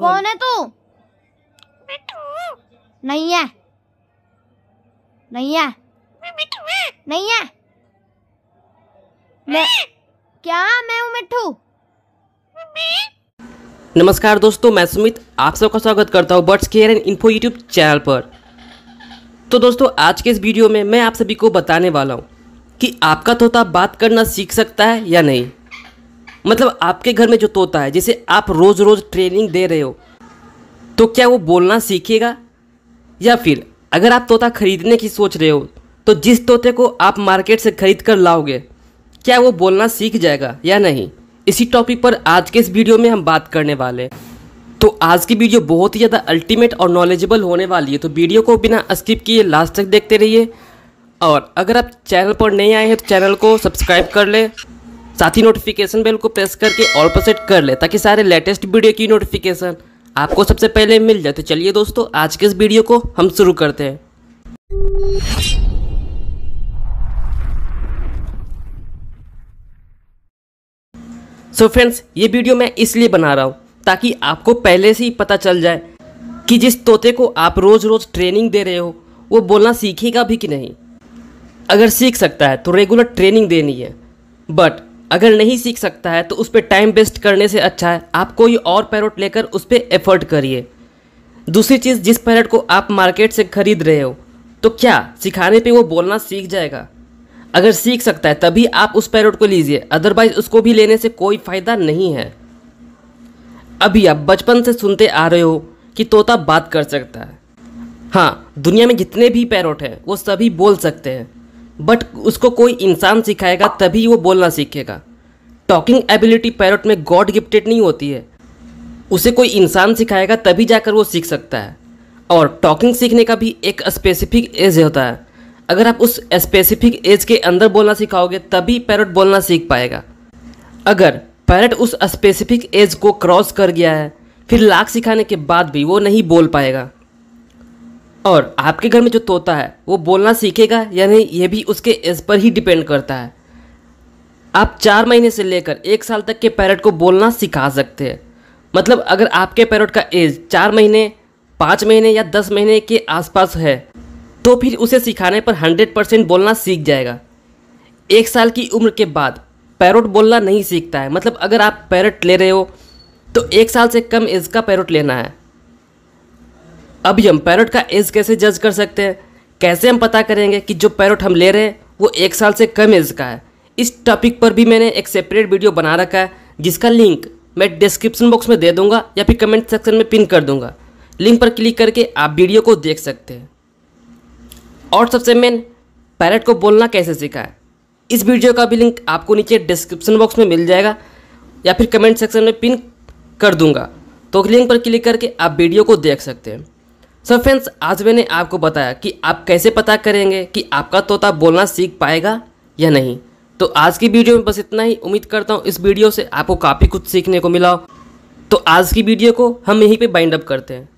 कौन है तू नहीं है नहीं है नहीं है मैं क्या मैं हूँ मिट्टू नमस्कार दोस्तों मैं सुमित आप सबका स्वागत करता हूँ birds care and info YouTube channel पर तो दोस्तों आज के इस वीडियो में मैं आप सभी को बताने वाला हूँ कि आपका तोता बात करना सीख सकता है या नहीं मतलब आपके घर में जो तोता है जिसे आप रोज़ रोज़ ट्रेनिंग दे रहे हो तो क्या वो बोलना सीखेगा या फिर अगर आप तोता खरीदने की सोच रहे हो तो जिस तोते को आप मार्केट से खरीद कर लाओगे क्या वो बोलना सीख जाएगा या नहीं इसी टॉपिक पर आज के इस वीडियो में हम बात करने वाले तो आज की वीडियो बहुत ही ज़्यादा अल्टीमेट और नॉलेजेबल होने वाली है तो वीडियो को बिना स्किप किए लास्ट तक देखते रहिए और अगर आप चैनल पर नहीं आए हैं तो चैनल को सब्सक्राइब कर लें साथ ही नोटिफिकेशन बेल को प्रेस करके ऑल पर सेट कर ले ताकि सारे लेटेस्ट वीडियो की नोटिफिकेशन आपको सबसे पहले मिल जाए तो चलिए दोस्तों आज के इस वीडियो को हम शुरू करते हैं सो so फ्रेंड्स ये वीडियो मैं इसलिए बना रहा हूँ ताकि आपको पहले से ही पता चल जाए कि जिस तोते को आप रोज़ रोज़ ट्रेनिंग दे रहे हो वो बोलना सीखेगा भी कि नहीं अगर सीख सकता है तो रेगुलर ट्रेनिंग देनी है बट अगर नहीं सीख सकता है तो उस पर टाइम वेस्ट करने से अच्छा है आप कोई और पैरोट लेकर उस पर एफर्ट करिए दूसरी चीज़ जिस पैरट को आप मार्केट से ख़रीद रहे हो तो क्या सिखाने पे वो बोलना सीख जाएगा अगर सीख सकता है तभी आप उस पैरोट को लीजिए अदरवाइज उसको भी लेने से कोई फ़ायदा नहीं है अभी आप बचपन से सुनते आ रहे हो कि तोता बात कर सकता है हाँ दुनिया में जितने भी पैरोट हैं वो सभी बोल सकते हैं बट उसको कोई इंसान सिखाएगा तभी वो बोलना सीखेगा टॉकिंग एबिलिटी पैरट में गॉड गिफ्टेड नहीं होती है उसे कोई इंसान सिखाएगा तभी जाकर वो सीख सकता है और टॉकिंग सीखने का भी एक स्पेसिफिक एज होता है अगर आप उस स्पेसिफिक एज के अंदर बोलना सिखाओगे तभी पैरट बोलना सीख पाएगा अगर पैरट उस स्पेसिफिक एज को क्रॉस कर गया है फिर लाख सिखाने के बाद भी वो नहीं बोल पाएगा और आपके घर में जो तोता है वो बोलना सीखेगा या नहीं ये भी उसके एज पर ही डिपेंड करता है आप चार महीने से लेकर एक साल तक के पैरट को बोलना सिखा सकते हैं मतलब अगर आपके पैरट का एज चार महीने पाँच महीने या दस महीने के आसपास है तो फिर उसे सिखाने पर हंड्रेड परसेंट बोलना सीख जाएगा एक साल की उम्र के बाद पैरोट बोलना नहीं सीखता है मतलब अगर आप पैरट ले रहे हो तो एक साल से कम एज का पैरोट लेना है अभी हम पैरोट का एज कैसे जज कर सकते हैं कैसे हम पता करेंगे कि जो पैरोट हम ले रहे हैं वो एक साल से कम एज का है इस टॉपिक पर भी मैंने एक सेपरेट वीडियो बना रखा है जिसका लिंक मैं डिस्क्रिप्शन बॉक्स में दे दूंगा या फिर कमेंट सेक्शन में पिन कर दूंगा लिंक पर क्लिक करके आप वीडियो को देख सकते हैं और सबसे मेन पैरेट को बोलना कैसे सीखा है इस वीडियो का भी लिंक आपको नीचे डिस्क्रिप्शन बॉक्स में मिल जाएगा या फिर कमेंट सेक्शन में पिन कर दूंगा तो लिंक पर क्लिक करके आप वीडियो को देख सकते हैं सो फ्रेंड्स आज मैंने आपको बताया कि आप कैसे पता करेंगे कि आपका तोता बोलना सीख पाएगा या नहीं तो आज की वीडियो में बस इतना ही उम्मीद करता हूँ इस वीडियो से आपको काफ़ी कुछ सीखने को मिला तो आज की वीडियो को हम यहीं पे बाइंड अप करते हैं